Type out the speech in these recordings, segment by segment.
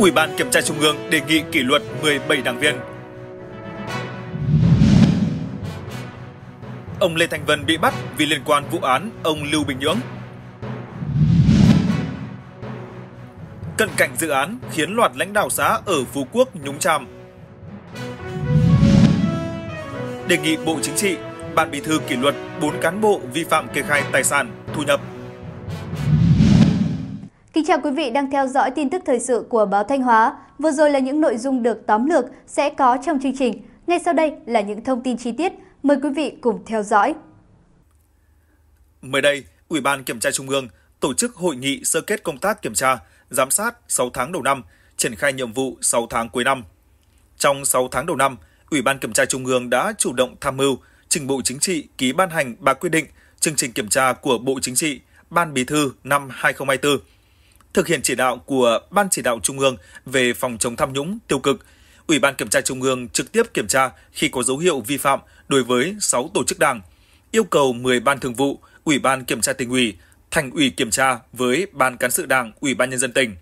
Ủy ban Kiểm tra Trung ương đề nghị kỷ luật 17 đảng viên. Ông Lê Thành Vân bị bắt vì liên quan vụ án ông Lưu Bình Nhưỡng. Cận cảnh dự án khiến loạt lãnh đạo xã ở Phú Quốc nhúng chàm. Đề nghị Bộ Chính trị ban bí thư kỷ luật 4 cán bộ vi phạm kê khai tài sản, thu nhập Kính chào quý vị đang theo dõi tin tức thời sự của báo Thanh Hóa. Vừa rồi là những nội dung được tóm lược sẽ có trong chương trình. Ngay sau đây là những thông tin chi tiết. Mời quý vị cùng theo dõi. Mới đây, Ủy ban Kiểm tra Trung ương tổ chức hội nghị sơ kết công tác kiểm tra, giám sát 6 tháng đầu năm, triển khai nhiệm vụ 6 tháng cuối năm. Trong 6 tháng đầu năm, Ủy ban Kiểm tra Trung ương đã chủ động tham mưu, trình Bộ Chính trị ký ban hành 3 quyết định, chương trình kiểm tra của Bộ Chính trị, Ban Bí thư năm 2024 thực hiện chỉ đạo của Ban chỉ đạo Trung ương về phòng chống tham nhũng tiêu cực, Ủy ban Kiểm tra Trung ương trực tiếp kiểm tra khi có dấu hiệu vi phạm đối với 6 tổ chức đảng, yêu cầu 10 ban thường vụ, Ủy ban Kiểm tra tỉnh ủy, Thành ủy kiểm tra với Ban Cán sự Đảng, Ủy ban Nhân dân tỉnh.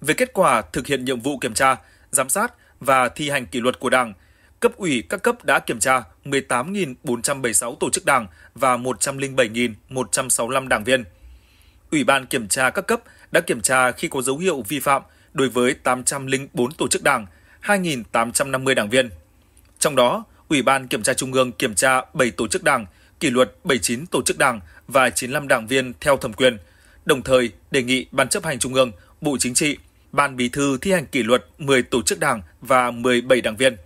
Về kết quả thực hiện nhiệm vụ kiểm tra, giám sát và thi hành kỷ luật của Đảng, cấp ủy các cấp đã kiểm tra 18.476 tổ chức đảng và 107.165 đảng viên. Ủy ban kiểm tra các cấp đã kiểm tra khi có dấu hiệu vi phạm đối với 804 tổ chức đảng, 2.850 đảng viên. Trong đó, Ủy ban Kiểm tra Trung ương kiểm tra 7 tổ chức đảng, kỷ luật 79 tổ chức đảng và 95 đảng viên theo thẩm quyền, đồng thời đề nghị Ban chấp hành Trung ương, Bộ Chính trị, Ban Bí thư thi hành kỷ luật 10 tổ chức đảng và 17 đảng viên.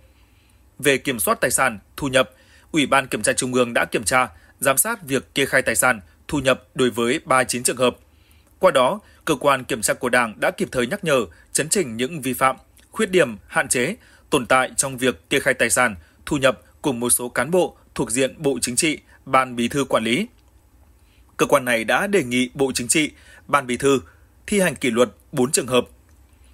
Về kiểm soát tài sản, thu nhập, Ủy ban Kiểm tra Trung ương đã kiểm tra, giám sát việc kê khai tài sản, thu nhập đối với 39 trường hợp – qua đó, cơ quan kiểm tra của Đảng đã kịp thời nhắc nhở, chấn chỉnh những vi phạm, khuyết điểm, hạn chế tồn tại trong việc kê khai tài sản, thu nhập của một số cán bộ thuộc diện Bộ Chính trị, Ban Bí thư quản lý. Cơ quan này đã đề nghị Bộ Chính trị, Ban Bí thư thi hành kỷ luật 4 trường hợp.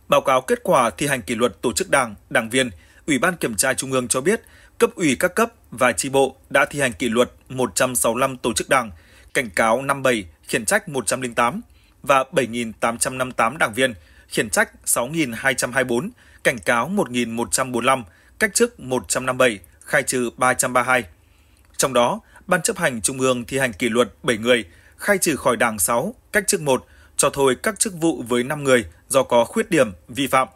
Báo cáo kết quả thi hành kỷ luật tổ chức Đảng, đảng viên, Ủy ban Kiểm tra Trung ương cho biết, cấp ủy các cấp và tri bộ đã thi hành kỷ luật 165 tổ chức Đảng, cảnh cáo 57, khiển trách 108, và 7.858 đảng viên, khiển trách 6.224, cảnh cáo 1.145, cách chức 157, khai trừ 332. Trong đó, Ban chấp hành Trung ương thi hành kỷ luật 7 người, khai trừ khỏi đảng 6, cách chức 1, cho thôi các chức vụ với 5 người do có khuyết điểm, vi phạm.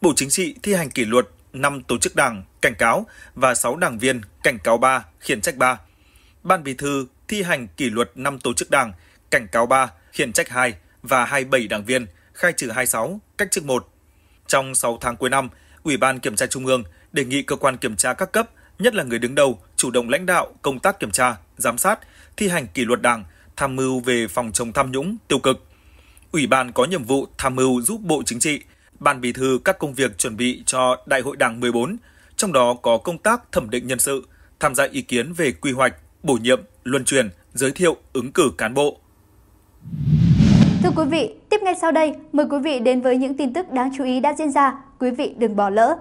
Bộ Chính trị thi hành kỷ luật 5 tổ chức đảng, cảnh cáo và 6 đảng viên, cảnh cáo 3, khiển trách 3. Ban Bí thư thi hành kỷ luật 5 tổ chức đảng, cảnh cáo 3, khiển trách 2 và 27 đảng viên, khai trừ 26, cách chức 1. Trong 6 tháng cuối năm, Ủy ban Kiểm tra Trung ương đề nghị cơ quan kiểm tra các cấp, nhất là người đứng đầu, chủ động lãnh đạo công tác kiểm tra, giám sát, thi hành kỷ luật đảng, tham mưu về phòng chống tham nhũng, tiêu cực. Ủy ban có nhiệm vụ tham mưu giúp Bộ Chính trị, Ban Bí thư các công việc chuẩn bị cho Đại hội Đảng 14, trong đó có công tác thẩm định nhân sự, tham gia ý kiến về quy hoạch, bổ nhiệm, luân truyền, giới thiệu, ứng cử cán bộ, Thưa quý vị, tiếp ngay sau đây, mời quý vị đến với những tin tức đáng chú ý đã diễn ra. Quý vị đừng bỏ lỡ.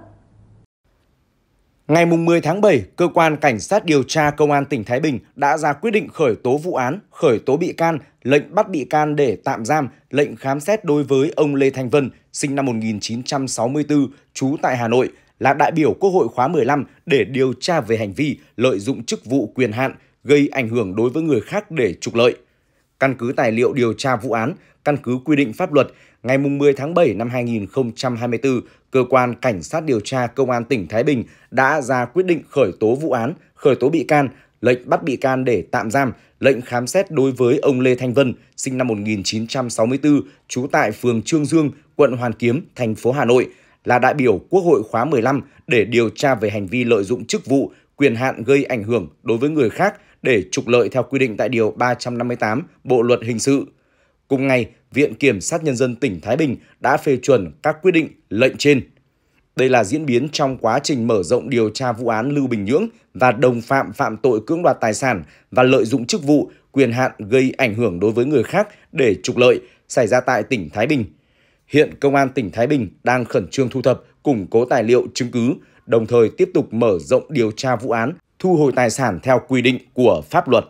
Ngày 10 tháng 7, Cơ quan Cảnh sát điều tra Công an tỉnh Thái Bình đã ra quyết định khởi tố vụ án, khởi tố bị can, lệnh bắt bị can để tạm giam, lệnh khám xét đối với ông Lê Thanh Vân, sinh năm 1964, trú tại Hà Nội, là đại biểu Quốc hội khóa 15 để điều tra về hành vi lợi dụng chức vụ quyền hạn gây ảnh hưởng đối với người khác để trục lợi căn cứ tài liệu điều tra vụ án, căn cứ quy định pháp luật, ngày 10 tháng 7 năm 2024, Cơ quan Cảnh sát điều tra Công an tỉnh Thái Bình đã ra quyết định khởi tố vụ án, khởi tố bị can, lệnh bắt bị can để tạm giam, lệnh khám xét đối với ông Lê Thanh Vân, sinh năm 1964, trú tại phường Trương Dương, quận Hoàn Kiếm, thành phố Hà Nội, là đại biểu Quốc hội khóa 15 để điều tra về hành vi lợi dụng chức vụ, quyền hạn gây ảnh hưởng đối với người khác – để trục lợi theo quy định tại Điều 358 Bộ Luật Hình sự. Cùng ngày, Viện Kiểm sát Nhân dân tỉnh Thái Bình đã phê chuẩn các quyết định lệnh trên. Đây là diễn biến trong quá trình mở rộng điều tra vụ án Lưu Bình Nhưỡng và đồng phạm phạm tội cưỡng đoạt tài sản và lợi dụng chức vụ, quyền hạn gây ảnh hưởng đối với người khác để trục lợi xảy ra tại tỉnh Thái Bình. Hiện Công an tỉnh Thái Bình đang khẩn trương thu thập, củng cố tài liệu chứng cứ, đồng thời tiếp tục mở rộng điều tra vụ án thu hồi tài sản theo quy định của pháp luật.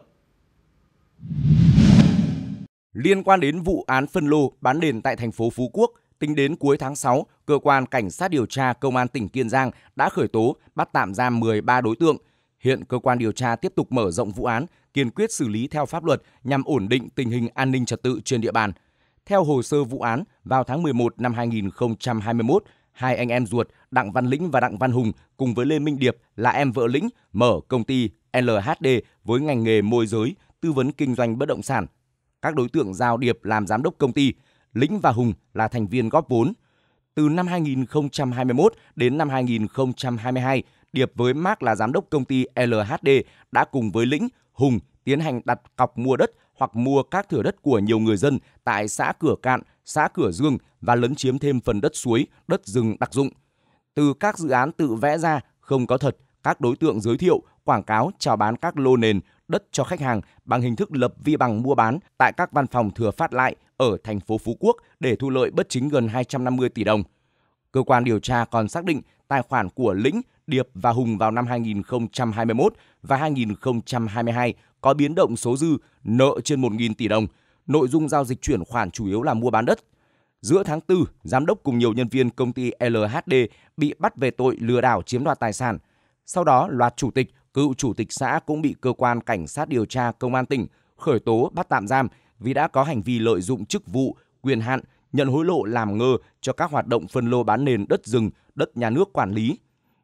Liên quan đến vụ án phân lô bán nền tại thành phố Phú Quốc, tính đến cuối tháng 6, cơ quan cảnh sát điều tra công an tỉnh Kiên Giang đã khởi tố, bắt tạm giam 13 đối tượng. Hiện cơ quan điều tra tiếp tục mở rộng vụ án, kiên quyết xử lý theo pháp luật nhằm ổn định tình hình an ninh trật tự trên địa bàn. Theo hồ sơ vụ án, vào tháng 11 năm 2021, hai anh em ruột Đặng Văn Lĩnh và Đặng Văn Hùng cùng với Lê Minh Điệp là em vợ Lĩnh mở công ty LHD với ngành nghề môi giới, tư vấn kinh doanh bất động sản. Các đối tượng giao Điệp làm giám đốc công ty, Lĩnh và Hùng là thành viên góp vốn. Từ năm 2021 đến năm 2022, Điệp với Mark là giám đốc công ty LHD đã cùng với Lĩnh, Hùng tiến hành đặt cọc mua đất hoặc mua các thửa đất của nhiều người dân tại xã Cửa Cạn, xã Cửa Dương và lấn chiếm thêm phần đất suối, đất rừng đặc dụng. Từ các dự án tự vẽ ra không có thật, các đối tượng giới thiệu, quảng cáo chào bán các lô nền, đất cho khách hàng bằng hình thức lập vi bằng mua bán tại các văn phòng thừa phát lại ở thành phố Phú Quốc để thu lợi bất chính gần 250 tỷ đồng. Cơ quan điều tra còn xác định tài khoản của Lĩnh, Điệp và Hùng vào năm 2021 và 2022 có biến động số dư nợ trên 1.000 tỷ đồng. Nội dung giao dịch chuyển khoản chủ yếu là mua bán đất. Giữa tháng 4, giám đốc cùng nhiều nhân viên công ty LHD bị bắt về tội lừa đảo chiếm đoạt tài sản. Sau đó, loạt chủ tịch, cựu chủ tịch xã cũng bị cơ quan cảnh sát điều tra công an tỉnh khởi tố bắt tạm giam vì đã có hành vi lợi dụng chức vụ, quyền hạn, nhận hối lộ làm ngơ cho các hoạt động phân lô bán nền đất rừng, đất nhà nước quản lý.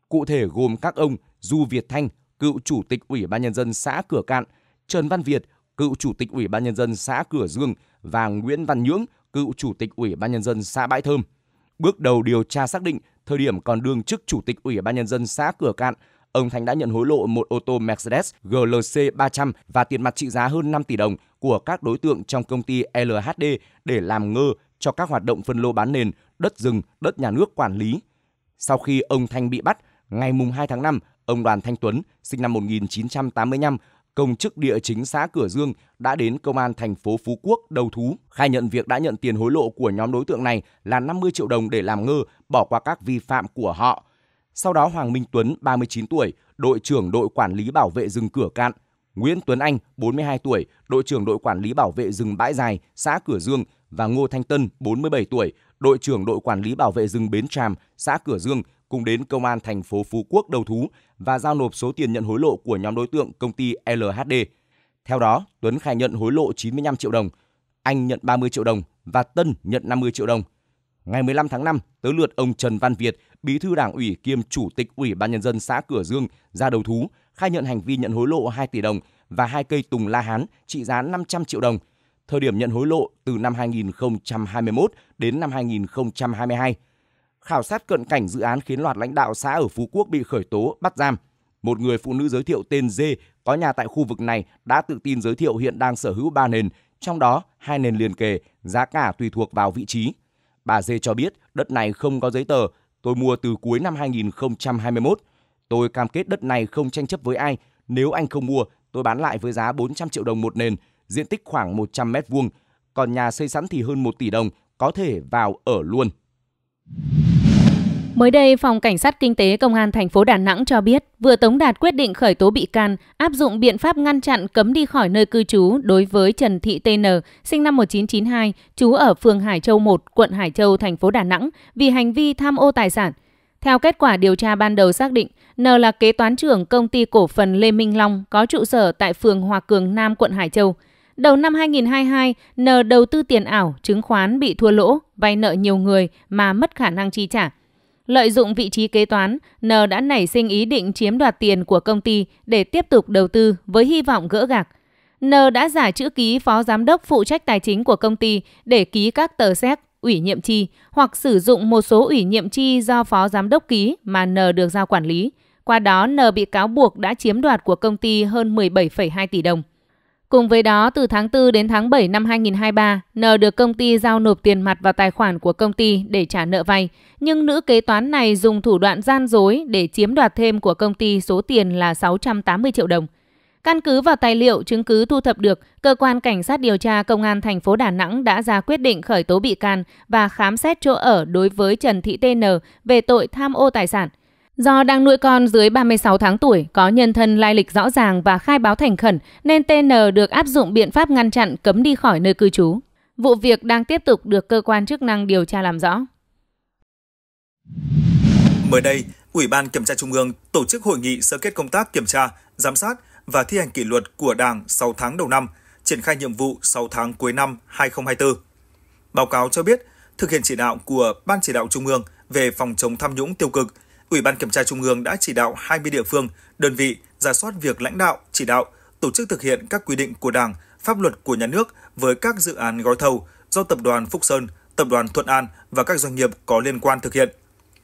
Cụ thể gồm các ông Du Việt Thanh, cựu chủ tịch Ủy ban nhân dân xã Cửa Cạn, Trần Văn Việt, cựu chủ tịch Ủy ban nhân dân xã Cửa Dương và Nguyễn Văn Nhưỡng, cựu chủ tịch Ủy ban nhân dân xã Bãi Thơm. Bước đầu điều tra xác định, thời điểm còn đương chức chủ tịch Ủy ban nhân dân xã Cửa Cạn, ông Thành đã nhận hối lộ một ô tô Mercedes GLC 300 và tiền mặt trị giá hơn 5 tỷ đồng của các đối tượng trong công ty LHD để làm ngơ cho các hoạt động phân lô bán nền, đất rừng, đất nhà nước quản lý. Sau khi ông Thanh bị bắt, ngày 2 tháng 5, ông Đoàn Thanh Tuấn, sinh năm 1985, công chức địa chính xã Cửa Dương đã đến công an thành phố Phú Quốc đầu thú, khai nhận việc đã nhận tiền hối lộ của nhóm đối tượng này là 50 triệu đồng để làm ngơ, bỏ qua các vi phạm của họ. Sau đó Hoàng Minh Tuấn, 39 tuổi, đội trưởng đội quản lý bảo vệ rừng Cửa Cạn, Nguyễn Tuấn Anh, 42 tuổi, đội trưởng đội quản lý bảo vệ rừng Bãi Dài, xã Cửa Dương và Ngô Thanh Tân, 47 tuổi, đội trưởng đội quản lý bảo vệ rừng Bến Tràm, xã Cửa Dương cùng đến công an thành phố Phú Quốc đầu thú và giao nộp số tiền nhận hối lộ của nhóm đối tượng công ty LHD. Theo đó, Tuấn khai nhận hối lộ 95 triệu đồng, Anh nhận 30 triệu đồng và Tân nhận 50 triệu đồng. Ngày 15 tháng 5, tới lượt ông Trần Văn Việt, Bí thư Đảng ủy kiêm Chủ tịch Ủy ban nhân dân xã Cửa Dương ra đầu thú, khai nhận hành vi nhận hối lộ 2 tỷ đồng và hai cây tùng la hán trị giá 500 triệu đồng. Thời điểm nhận hối lộ từ năm 2021 đến năm 2022, khảo sát cận cảnh dự án khiến loạt lãnh đạo xã ở Phú Quốc bị khởi tố, bắt giam. Một người phụ nữ giới thiệu tên Dê có nhà tại khu vực này đã tự tin giới thiệu hiện đang sở hữu 3 nền, trong đó hai nền liền kề, giá cả tùy thuộc vào vị trí. Bà Dê cho biết đất này không có giấy tờ, tôi mua từ cuối năm 2021. Tôi cam kết đất này không tranh chấp với ai, nếu anh không mua, tôi bán lại với giá 400 triệu đồng một nền, diện tích khoảng 100 mét vuông, còn nhà xây sẵn thì hơn 1 tỷ đồng, có thể vào ở luôn. Mới đây, Phòng Cảnh sát Kinh tế Công an thành phố Đà Nẵng cho biết vừa tống đạt quyết định khởi tố bị can áp dụng biện pháp ngăn chặn cấm đi khỏi nơi cư trú đối với Trần Thị TN, sinh năm 1992, trú ở phường Hải Châu 1, quận Hải Châu, thành phố Đà Nẵng vì hành vi tham ô tài sản. Theo kết quả điều tra ban đầu xác định, N là kế toán trưởng công ty cổ phần Lê Minh Long có trụ sở tại phường Hòa Cường Nam, quận Hải Châu. Đầu năm 2022, N đầu tư tiền ảo, chứng khoán bị thua lỗ, vay nợ nhiều người mà mất khả năng chi trả – Lợi dụng vị trí kế toán, N đã nảy sinh ý định chiếm đoạt tiền của công ty để tiếp tục đầu tư với hy vọng gỡ gạc. N đã giả chữ ký phó giám đốc phụ trách tài chính của công ty để ký các tờ xét ủy nhiệm chi hoặc sử dụng một số ủy nhiệm chi do phó giám đốc ký mà N được giao quản lý. Qua đó, N bị cáo buộc đã chiếm đoạt của công ty hơn 17,2 tỷ đồng. Cùng với đó, từ tháng 4 đến tháng 7 năm 2023, N được công ty giao nộp tiền mặt vào tài khoản của công ty để trả nợ vay, nhưng nữ kế toán này dùng thủ đoạn gian dối để chiếm đoạt thêm của công ty số tiền là 680 triệu đồng. Căn cứ vào tài liệu chứng cứ thu thập được, cơ quan cảnh sát điều tra công an thành phố Đà Nẵng đã ra quyết định khởi tố bị can và khám xét chỗ ở đối với Trần Thị TN về tội tham ô tài sản. Do đang nuôi con dưới 36 tháng tuổi, có nhân thân lai lịch rõ ràng và khai báo thành khẩn, nên TN được áp dụng biện pháp ngăn chặn cấm đi khỏi nơi cư trú. Vụ việc đang tiếp tục được cơ quan chức năng điều tra làm rõ. Mới đây, Ủy ban Kiểm tra Trung ương tổ chức hội nghị sơ kết công tác kiểm tra, giám sát và thi hành kỷ luật của Đảng 6 tháng đầu năm, triển khai nhiệm vụ 6 tháng cuối năm 2024. Báo cáo cho biết, thực hiện chỉ đạo của Ban chỉ đạo Trung ương về phòng chống tham nhũng tiêu cực – Ủy ban Kiểm tra Trung ương đã chỉ đạo 20 địa phương, đơn vị ra soát việc lãnh đạo, chỉ đạo, tổ chức thực hiện các quy định của Đảng, pháp luật của nhà nước với các dự án gói thầu do Tập đoàn Phúc Sơn, Tập đoàn Thuận An và các doanh nghiệp có liên quan thực hiện.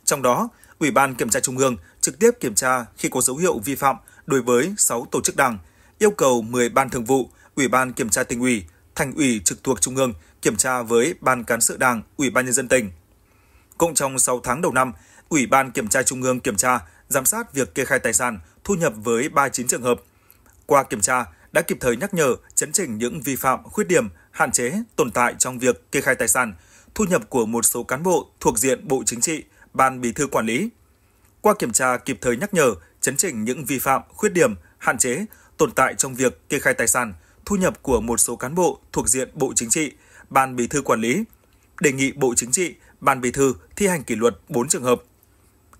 Trong đó, Ủy ban Kiểm tra Trung ương trực tiếp kiểm tra khi có dấu hiệu vi phạm đối với 6 tổ chức đảng, yêu cầu 10 ban thường vụ, Ủy ban Kiểm tra tỉnh ủy, thành ủy trực thuộc Trung ương kiểm tra với Ban Cán sự Đảng, Ủy ban Nhân dân tỉnh. Cũng trong 6 tháng đầu năm, Ủy ban Kiểm tra Trung ương kiểm tra, giám sát việc kê khai tài sản, thu nhập với 39 trường hợp. Qua kiểm tra, đã kịp thời nhắc nhở, chấn chỉnh những vi phạm, khuyết điểm, hạn chế, tồn tại trong việc kê khai tài sản, thu nhập của một số cán bộ thuộc diện Bộ Chính trị, Ban Bí thư Quản lý. Qua kiểm tra kịp thời nhắc nhở, chấn chỉnh những vi phạm, khuyết điểm, hạn chế, tồn tại trong việc kê khai tài sản, thu nhập của một số cán bộ thuộc diện Bộ Chính trị, Ban Bí thư Quản lý. Đề nghị Bộ Chính trị, Ban Bí thư thi hành kỷ luật 4 trường hợp –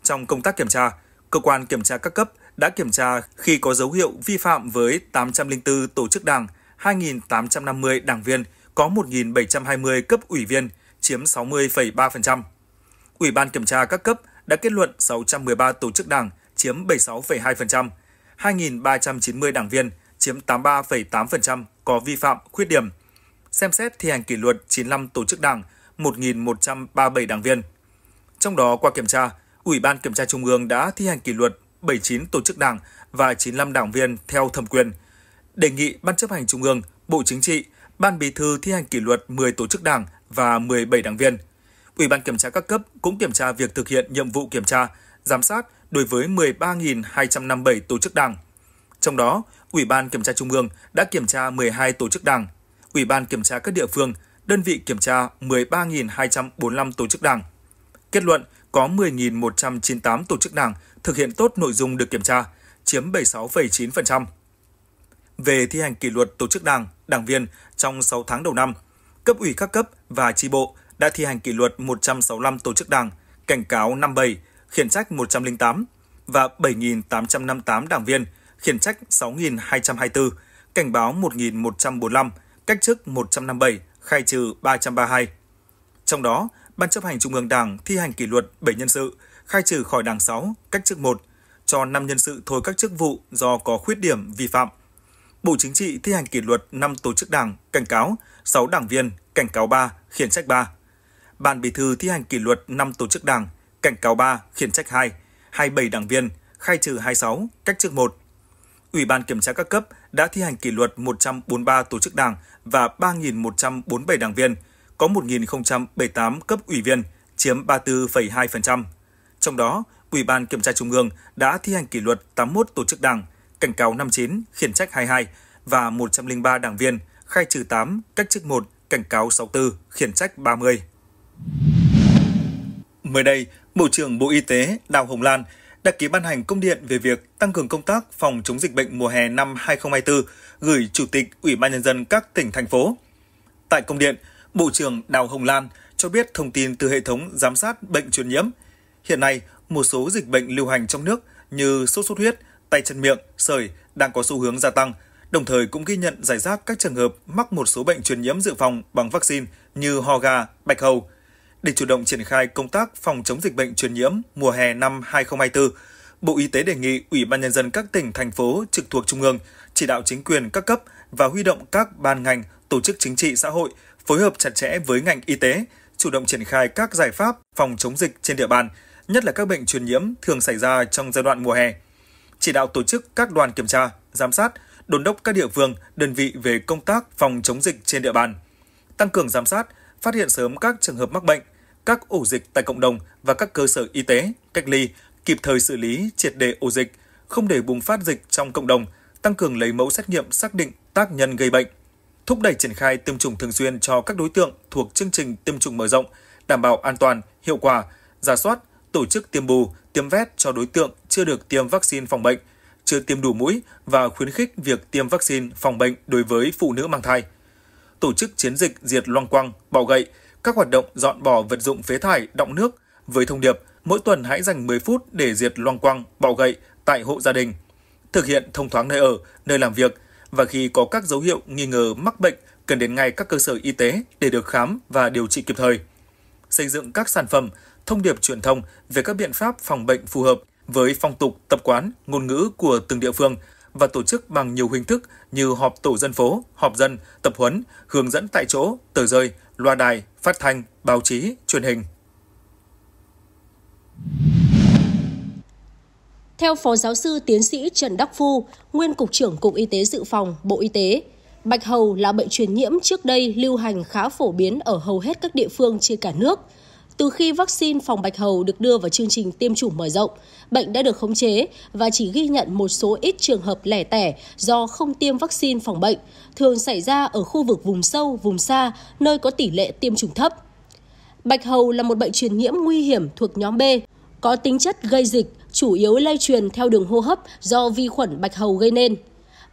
trong công tác kiểm tra, cơ quan kiểm tra các cấp đã kiểm tra khi có dấu hiệu vi phạm với 804 tổ chức đảng, 2.850 đảng viên, có 1.720 cấp ủy viên, chiếm 60,3%. Ủy ban kiểm tra các cấp đã kết luận 613 tổ chức đảng, chiếm 76,2%, 2.390 đảng viên, chiếm 83,8% có vi phạm, khuyết điểm. Xem xét thi hành kỷ luật 95 tổ chức đảng, 1.137 đảng viên. Trong đó qua kiểm tra, Ủy ban Kiểm tra Trung ương đã thi hành kỷ luật 79 tổ chức đảng và 95 đảng viên theo thẩm quyền. Đề nghị Ban chấp hành Trung ương, Bộ Chính trị, Ban Bí thư thi hành kỷ luật 10 tổ chức đảng và 17 đảng viên. Ủy ban kiểm tra các cấp cũng kiểm tra việc thực hiện nhiệm vụ kiểm tra, giám sát đối với 13.257 tổ chức đảng. Trong đó, Ủy ban kiểm tra Trung ương đã kiểm tra 12 tổ chức đảng, Ủy ban kiểm tra các địa phương, đơn vị kiểm tra 13.245 tổ chức đảng. Kết luận, có 10.198 tổ chức đảng thực hiện tốt nội dung được kiểm tra, chiếm 76,9%. Về thi hành kỷ luật tổ chức đảng, đảng viên trong 6 tháng đầu năm, cấp ủy các cấp và tri bộ đã thi hành kỷ luật 165 tổ chức đảng, cảnh cáo 57, khiển trách 108 và 7.858 đảng viên, khiển trách 6.224, cảnh báo 1.145, cách chức 157, khai trừ 332. Trong đó, Ban chấp hành Trung ương Đảng thi hành kỷ luật 7 nhân sự, khai trừ khỏi Đảng 6, cách chức 1, cho 5 nhân sự thôi các chức vụ do có khuyết điểm vi phạm. Bộ Chính trị thi hành kỷ luật 5 tổ chức đảng, cảnh cáo, 6 đảng viên, cảnh cáo 3, khiển trách 3. Ban Bí thư thi hành kỷ luật 5 tổ chức đảng, cảnh cáo 3, khiển trách 2, 27 đảng viên, khai trừ 26, cách chức 1. Ủy ban kiểm tra các cấp đã thi hành kỷ luật 143 tổ chức đảng và 3.147 đảng viên, có 1.078 cấp ủy viên, chiếm 34,2%. Trong đó, Ủy ban Kiểm tra Trung ương đã thi hành kỷ luật 81 tổ chức đảng, cảnh cáo 59, khiển trách 22 và 103 đảng viên, khai trừ 8, cách chức 1, cảnh cáo 64, khiển trách 30. Mới đây, Bộ trưởng Bộ Y tế Đào Hồng Lan đã ký ban hành công điện về việc tăng cường công tác phòng chống dịch bệnh mùa hè năm 2024 gửi Chủ tịch Ủy ban Nhân dân các tỉnh, thành phố. Tại công điện, Bộ trưởng Đào Hồng Lan cho biết thông tin từ hệ thống giám sát bệnh truyền nhiễm. Hiện nay, một số dịch bệnh lưu hành trong nước như sốt xuất huyết, tay chân miệng, sởi đang có xu hướng gia tăng, đồng thời cũng ghi nhận giải rác các trường hợp mắc một số bệnh truyền nhiễm dự phòng bằng vaccine như ho gà, bạch hầu. Để chủ động triển khai công tác phòng chống dịch bệnh truyền nhiễm mùa hè năm 2024, Bộ Y tế đề nghị Ủy ban Nhân dân các tỉnh, thành phố trực thuộc Trung ương chỉ đạo chính quyền các cấp và huy động các ban ngành, tổ chức chính trị xã hội phối hợp chặt chẽ với ngành y tế, chủ động triển khai các giải pháp phòng chống dịch trên địa bàn, nhất là các bệnh truyền nhiễm thường xảy ra trong giai đoạn mùa hè. Chỉ đạo tổ chức các đoàn kiểm tra, giám sát, đồn đốc các địa phương, đơn vị về công tác phòng chống dịch trên địa bàn. Tăng cường giám sát, phát hiện sớm các trường hợp mắc bệnh, các ổ dịch tại cộng đồng và các cơ sở y tế, cách ly, kịp thời xử lý triệt đề ổ dịch, không để bùng phát dịch trong cộng đồng, tăng cường lấy mẫu xét nghiệm xác định tác nhân gây bệnh thúc đẩy triển khai tiêm chủng thường xuyên cho các đối tượng thuộc chương trình tiêm chủng mở rộng, đảm bảo an toàn, hiệu quả, giả soát, tổ chức tiêm bù, tiêm vét cho đối tượng chưa được tiêm vaccine phòng bệnh, chưa tiêm đủ mũi và khuyến khích việc tiêm vaccine phòng bệnh đối với phụ nữ mang thai. Tổ chức chiến dịch diệt loang quăng, bọ gậy, các hoạt động dọn bỏ vật dụng phế thải, đọng nước với thông điệp mỗi tuần hãy dành 10 phút để diệt loang quăng, bọ gậy tại hộ gia đình. Thực hiện thông thoáng nơi ở, nơi làm việc, và khi có các dấu hiệu nghi ngờ mắc bệnh cần đến ngay các cơ sở y tế để được khám và điều trị kịp thời. Xây dựng các sản phẩm, thông điệp truyền thông về các biện pháp phòng bệnh phù hợp với phong tục, tập quán, ngôn ngữ của từng địa phương và tổ chức bằng nhiều hình thức như họp tổ dân phố, họp dân, tập huấn, hướng dẫn tại chỗ, tờ rơi, loa đài, phát thanh, báo chí, truyền hình. Theo Phó Giáo sư Tiến sĩ Trần Đắc Phu, Nguyên Cục trưởng Cục Y tế Dự phòng, Bộ Y tế, bạch hầu là bệnh truyền nhiễm trước đây lưu hành khá phổ biến ở hầu hết các địa phương trên cả nước. Từ khi vaccine phòng bạch hầu được đưa vào chương trình tiêm chủng mở rộng, bệnh đã được khống chế và chỉ ghi nhận một số ít trường hợp lẻ tẻ do không tiêm vaccine phòng bệnh, thường xảy ra ở khu vực vùng sâu, vùng xa, nơi có tỷ lệ tiêm chủng thấp. Bạch hầu là một bệnh truyền nhiễm nguy hiểm thuộc nhóm B, có tính chất gây dịch, chủ yếu lây truyền theo đường hô hấp do vi khuẩn bạch hầu gây nên.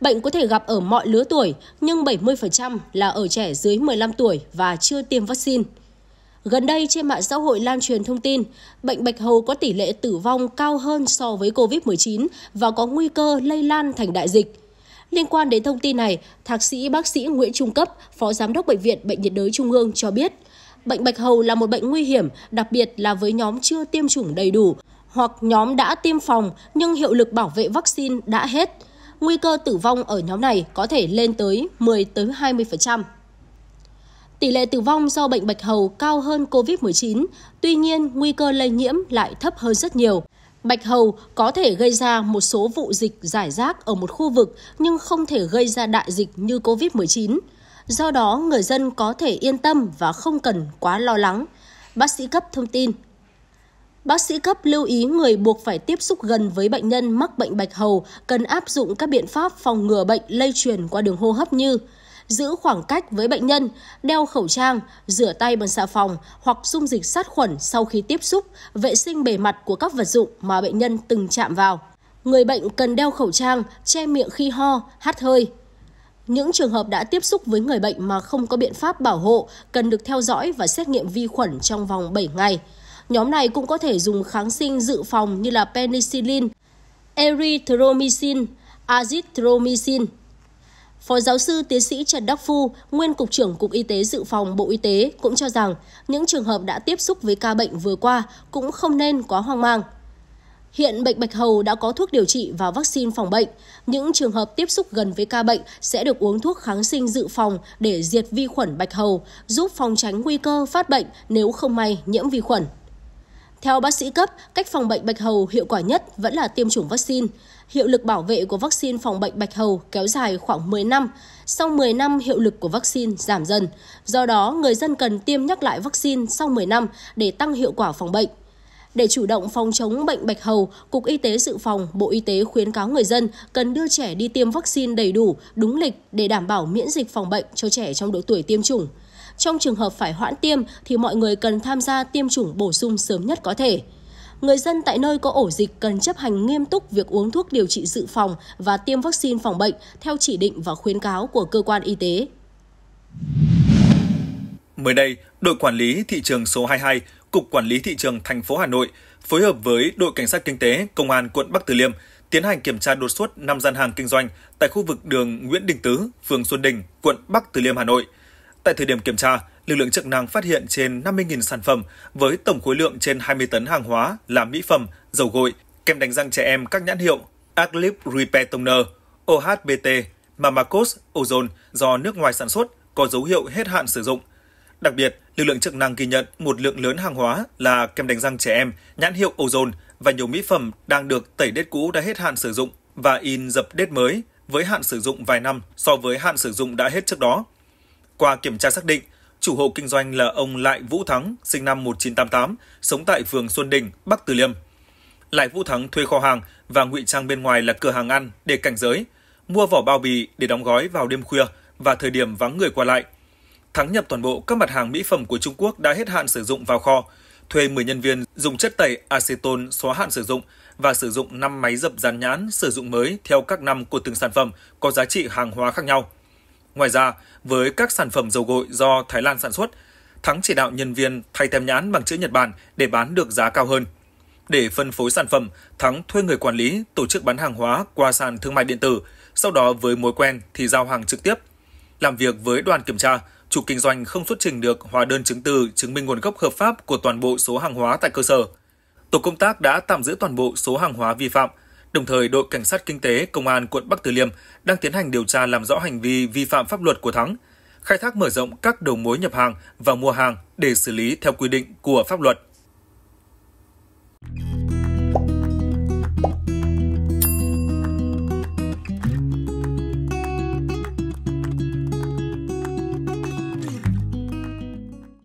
Bệnh có thể gặp ở mọi lứa tuổi, nhưng 70% là ở trẻ dưới 15 tuổi và chưa tiêm vaccine. Gần đây trên mạng xã hội lan truyền thông tin, bệnh bạch hầu có tỷ lệ tử vong cao hơn so với COVID-19 và có nguy cơ lây lan thành đại dịch. Liên quan đến thông tin này, thạc sĩ bác sĩ Nguyễn Trung Cấp, Phó Giám đốc Bệnh viện Bệnh nhiệt đới Trung ương cho biết, bệnh bạch hầu là một bệnh nguy hiểm, đặc biệt là với nhóm chưa tiêm chủng đầy đủ, hoặc nhóm đã tiêm phòng nhưng hiệu lực bảo vệ vaccine đã hết. Nguy cơ tử vong ở nhóm này có thể lên tới 10 tới 20%. Tỷ lệ tử vong do bệnh bạch hầu cao hơn COVID-19, tuy nhiên nguy cơ lây nhiễm lại thấp hơn rất nhiều. Bạch hầu có thể gây ra một số vụ dịch giải rác ở một khu vực nhưng không thể gây ra đại dịch như COVID-19. Do đó, người dân có thể yên tâm và không cần quá lo lắng. Bác sĩ cấp thông tin Bác sĩ cấp lưu ý người buộc phải tiếp xúc gần với bệnh nhân mắc bệnh bạch hầu cần áp dụng các biện pháp phòng ngừa bệnh lây truyền qua đường hô hấp như giữ khoảng cách với bệnh nhân, đeo khẩu trang, rửa tay bằng xà phòng hoặc dung dịch sát khuẩn sau khi tiếp xúc, vệ sinh bề mặt của các vật dụng mà bệnh nhân từng chạm vào. Người bệnh cần đeo khẩu trang, che miệng khi ho, hắt hơi. Những trường hợp đã tiếp xúc với người bệnh mà không có biện pháp bảo hộ cần được theo dõi và xét nghiệm vi khuẩn trong vòng 7 ngày. Nhóm này cũng có thể dùng kháng sinh dự phòng như là penicillin, erythromycin, azithromycin. Phó giáo sư tiến sĩ Trần Đắc Phu, nguyên Cục trưởng Cục Y tế Dự phòng Bộ Y tế cũng cho rằng những trường hợp đã tiếp xúc với ca bệnh vừa qua cũng không nên quá hoang mang. Hiện bệnh bạch hầu đã có thuốc điều trị và vaccine phòng bệnh. Những trường hợp tiếp xúc gần với ca bệnh sẽ được uống thuốc kháng sinh dự phòng để diệt vi khuẩn bạch hầu, giúp phòng tránh nguy cơ phát bệnh nếu không may nhiễm vi khuẩn. Theo bác sĩ cấp, cách phòng bệnh bạch hầu hiệu quả nhất vẫn là tiêm chủng vaccine. Hiệu lực bảo vệ của vaccine phòng bệnh bạch hầu kéo dài khoảng 10 năm. Sau 10 năm, hiệu lực của vaccine giảm dần. Do đó, người dân cần tiêm nhắc lại vaccine sau 10 năm để tăng hiệu quả phòng bệnh. Để chủ động phòng chống bệnh bạch hầu, Cục Y tế Dự phòng, Bộ Y tế khuyến cáo người dân cần đưa trẻ đi tiêm vaccine đầy đủ, đúng lịch để đảm bảo miễn dịch phòng bệnh cho trẻ trong độ tuổi tiêm chủng. Trong trường hợp phải hoãn tiêm thì mọi người cần tham gia tiêm chủng bổ sung sớm nhất có thể. Người dân tại nơi có ổ dịch cần chấp hành nghiêm túc việc uống thuốc điều trị dự phòng và tiêm vaccine phòng bệnh theo chỉ định và khuyến cáo của cơ quan y tế. Mới đây, đội quản lý thị trường số 22, Cục Quản lý thị trường thành phố Hà Nội phối hợp với đội cảnh sát kinh tế Công an quận Bắc Từ Liêm tiến hành kiểm tra đột xuất 5 gian hàng kinh doanh tại khu vực đường Nguyễn Đình Tứ, phường Xuân Đình, quận Bắc Từ Liêm, Hà Nội – Tại thời điểm kiểm tra, lực lượng chức năng phát hiện trên 50.000 sản phẩm với tổng khối lượng trên 20 tấn hàng hóa là mỹ phẩm, dầu gội, kem đánh răng trẻ em các nhãn hiệu Aclip Repair Toner, OHBT, Mamacos, Ozone do nước ngoài sản xuất có dấu hiệu hết hạn sử dụng. Đặc biệt, lực lượng chức năng ghi nhận một lượng lớn hàng hóa là kem đánh răng trẻ em, nhãn hiệu Ozone và nhiều mỹ phẩm đang được tẩy đết cũ đã hết hạn sử dụng và in dập đết mới với hạn sử dụng vài năm so với hạn sử dụng đã hết trước đó. Qua kiểm tra xác định, chủ hộ kinh doanh là ông Lại Vũ Thắng, sinh năm 1988, sống tại phường Xuân Đình, Bắc Từ Liêm. Lại Vũ Thắng thuê kho hàng và ngụy trang bên ngoài là cửa hàng ăn để cảnh giới, mua vỏ bao bì để đóng gói vào đêm khuya và thời điểm vắng người qua lại. Thắng nhập toàn bộ các mặt hàng mỹ phẩm của Trung Quốc đã hết hạn sử dụng vào kho, thuê 10 nhân viên dùng chất tẩy acetone xóa hạn sử dụng và sử dụng 5 máy dập dán nhãn sử dụng mới theo các năm của từng sản phẩm có giá trị hàng hóa khác nhau. Ngoài ra, với các sản phẩm dầu gội do Thái Lan sản xuất, Thắng chỉ đạo nhân viên thay tem nhãn bằng chữ Nhật Bản để bán được giá cao hơn. Để phân phối sản phẩm, Thắng thuê người quản lý tổ chức bán hàng hóa qua sàn thương mại điện tử, sau đó với mối quen thì giao hàng trực tiếp. Làm việc với đoàn kiểm tra, chủ kinh doanh không xuất trình được hóa đơn chứng từ chứng minh nguồn gốc hợp pháp của toàn bộ số hàng hóa tại cơ sở. Tổ công tác đã tạm giữ toàn bộ số hàng hóa vi phạm, Đồng thời, đội cảnh sát kinh tế công an quận Bắc Từ Liêm đang tiến hành điều tra làm rõ hành vi vi phạm pháp luật của Thắng, khai thác mở rộng các đầu mối nhập hàng và mua hàng để xử lý theo quy định của pháp luật.